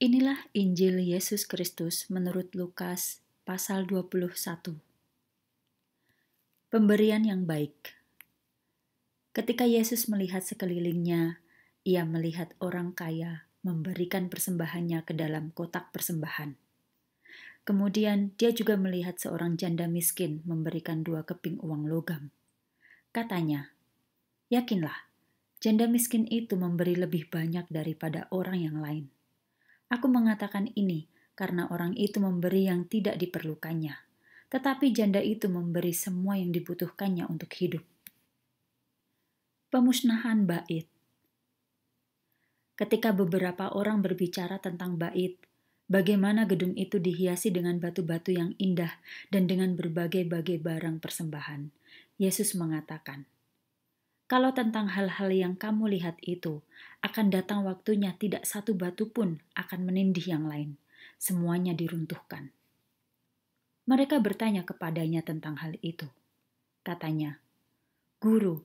Inilah Injil Yesus Kristus menurut Lukas pasal 21. Pemberian yang baik. Ketika Yesus melihat sekelilingnya, ia melihat orang kaya memberikan persembahannya ke dalam kotak persembahan. Kemudian dia juga melihat seorang janda miskin memberikan dua keping uang logam. Katanya, "Yakinlah, janda miskin itu memberi lebih banyak daripada orang yang lain." Aku mengatakan ini karena orang itu memberi yang tidak diperlukannya, tetapi janda itu memberi semua yang dibutuhkannya untuk hidup. Pemusnahan bait. Ketika beberapa orang berbicara tentang bait, bagaimana gedung itu dihiasi dengan batu-batu yang indah dan dengan berbagai-bagai barang persembahan, Yesus mengatakan, kalau tentang hal-hal yang kamu lihat itu, akan datang waktunya tidak satu batu pun akan menindih yang lain. Semuanya diruntuhkan. Mereka bertanya kepadanya tentang hal itu. Katanya, Guru,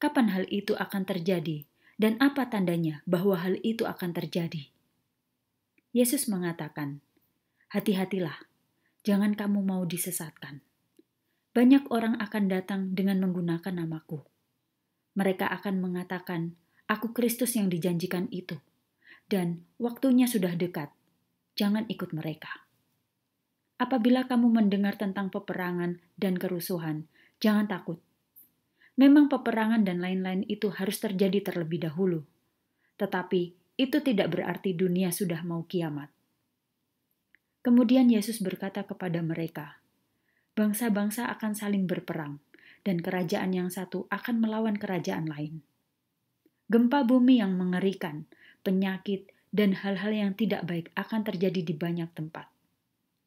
kapan hal itu akan terjadi dan apa tandanya bahwa hal itu akan terjadi? Yesus mengatakan, Hati-hatilah, jangan kamu mau disesatkan. Banyak orang akan datang dengan menggunakan namaku mereka akan mengatakan, "Aku Kristus yang dijanjikan itu." Dan waktunya sudah dekat. Jangan ikut mereka. Apabila kamu mendengar tentang peperangan dan kerusuhan, jangan takut. Memang peperangan dan lain-lain itu harus terjadi terlebih dahulu. Tetapi itu tidak berarti dunia sudah mau kiamat. Kemudian Yesus berkata kepada mereka, "Bangsa-bangsa akan saling berperang dan kerajaan yang satu akan melawan kerajaan lain. Gempa bumi yang mengerikan, penyakit, dan hal-hal yang tidak baik akan terjadi di banyak tempat.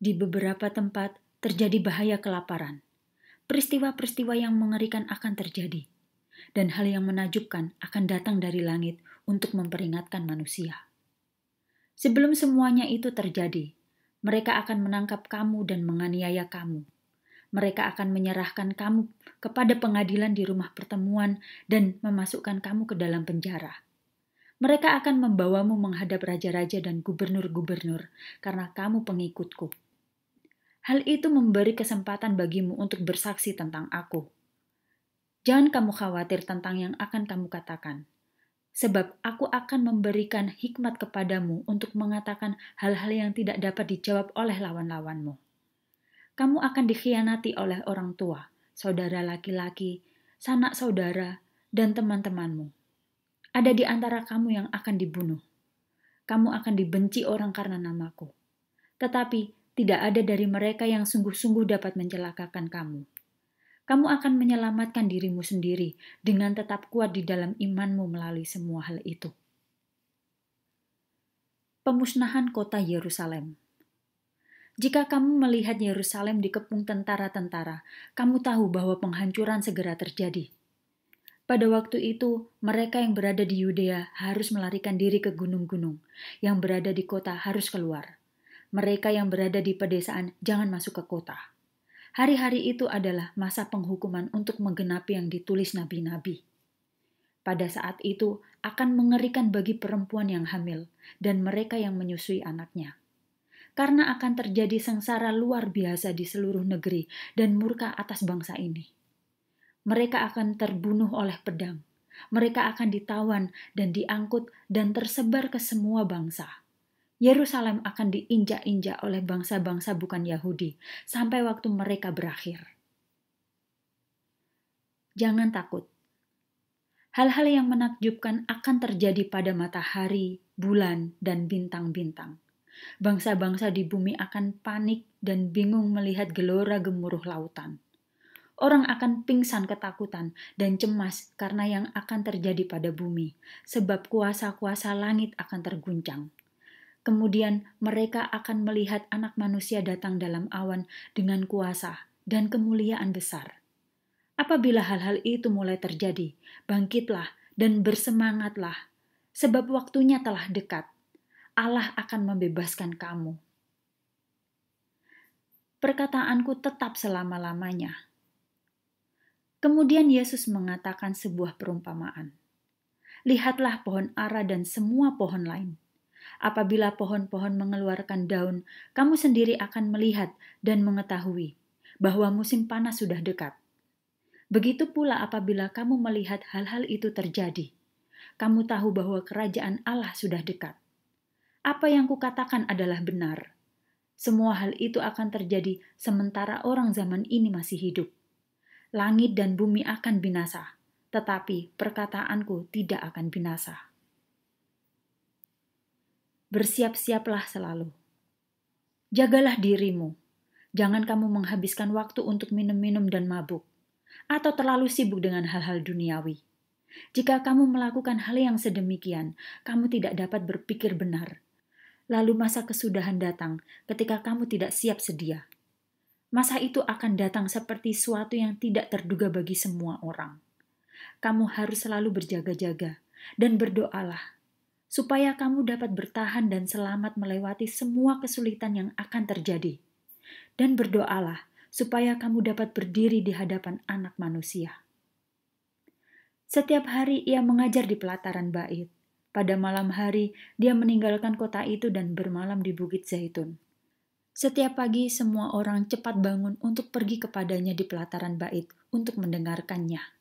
Di beberapa tempat terjadi bahaya kelaparan. Peristiwa-peristiwa yang mengerikan akan terjadi, dan hal yang menajubkan akan datang dari langit untuk memperingatkan manusia. Sebelum semuanya itu terjadi, mereka akan menangkap kamu dan menganiaya kamu, mereka akan menyerahkan kamu kepada pengadilan di rumah pertemuan dan memasukkan kamu ke dalam penjara. Mereka akan membawamu menghadap raja-raja dan gubernur-gubernur karena kamu pengikutku. Hal itu memberi kesempatan bagimu untuk bersaksi tentang aku. Jangan kamu khawatir tentang yang akan kamu katakan, sebab aku akan memberikan hikmat kepadamu untuk mengatakan hal-hal yang tidak dapat dijawab oleh lawan-lawanmu kamu akan dikhianati oleh orang tua, saudara laki-laki, sanak saudara, dan teman-temanmu. Ada di antara kamu yang akan dibunuh. Kamu akan dibenci orang karena namaku. Tetapi tidak ada dari mereka yang sungguh-sungguh dapat mencelakakan kamu. Kamu akan menyelamatkan dirimu sendiri dengan tetap kuat di dalam imanmu melalui semua hal itu. Pemusnahan kota Yerusalem. Jika kamu melihat Yerusalem dikepung tentara-tentara, kamu tahu bahwa penghancuran segera terjadi. Pada waktu itu, mereka yang berada di Yudea harus melarikan diri ke gunung-gunung, yang berada di kota harus keluar. Mereka yang berada di pedesaan jangan masuk ke kota. Hari-hari itu adalah masa penghukuman untuk menggenapi yang ditulis nabi-nabi. Pada saat itu akan mengerikan bagi perempuan yang hamil dan mereka yang menyusui anaknya karena akan terjadi sengsara luar biasa di seluruh negeri dan murka atas bangsa ini. Mereka akan terbunuh oleh pedang, mereka akan ditawan dan diangkut dan tersebar ke semua bangsa. Yerusalem akan diinjak-injak oleh bangsa-bangsa bukan Yahudi sampai waktu mereka berakhir. Jangan takut. Hal-hal yang menakjubkan akan terjadi pada matahari, bulan, dan bintang-bintang. Bangsa-bangsa di bumi akan panik dan bingung melihat gelora gemuruh lautan. Orang akan pingsan ketakutan dan cemas karena yang akan terjadi pada bumi, sebab kuasa-kuasa langit akan terguncang. Kemudian mereka akan melihat anak manusia datang dalam awan dengan kuasa dan kemuliaan besar. Apabila hal-hal itu mulai terjadi, bangkitlah dan bersemangatlah, sebab waktunya telah dekat Allah akan membebaskan kamu. Perkataanku tetap selama-lamanya. Kemudian Yesus mengatakan sebuah perumpamaan. Lihatlah pohon ara dan semua pohon lain. Apabila pohon-pohon mengeluarkan daun, kamu sendiri akan melihat dan mengetahui bahwa musim panas sudah dekat. Begitu pula apabila kamu melihat hal-hal itu terjadi, kamu tahu bahwa kerajaan Allah sudah dekat. Apa yang kukatakan adalah benar. Semua hal itu akan terjadi sementara orang zaman ini masih hidup. Langit dan bumi akan binasa, tetapi perkataanku tidak akan binasa. Bersiap-siaplah selalu. Jagalah dirimu. Jangan kamu menghabiskan waktu untuk minum-minum dan mabuk, atau terlalu sibuk dengan hal-hal duniawi. Jika kamu melakukan hal yang sedemikian, kamu tidak dapat berpikir benar, lalu masa kesudahan datang ketika kamu tidak siap sedia. Masa itu akan datang seperti suatu yang tidak terduga bagi semua orang. Kamu harus selalu berjaga-jaga dan berdoalah supaya kamu dapat bertahan dan selamat melewati semua kesulitan yang akan terjadi. Dan berdoalah supaya kamu dapat berdiri di hadapan anak manusia. Setiap hari ia mengajar di pelataran bait. Pada malam hari, dia meninggalkan kota itu dan bermalam di Bukit Zaitun. Setiap pagi, semua orang cepat bangun untuk pergi kepadanya di pelataran bait untuk mendengarkannya.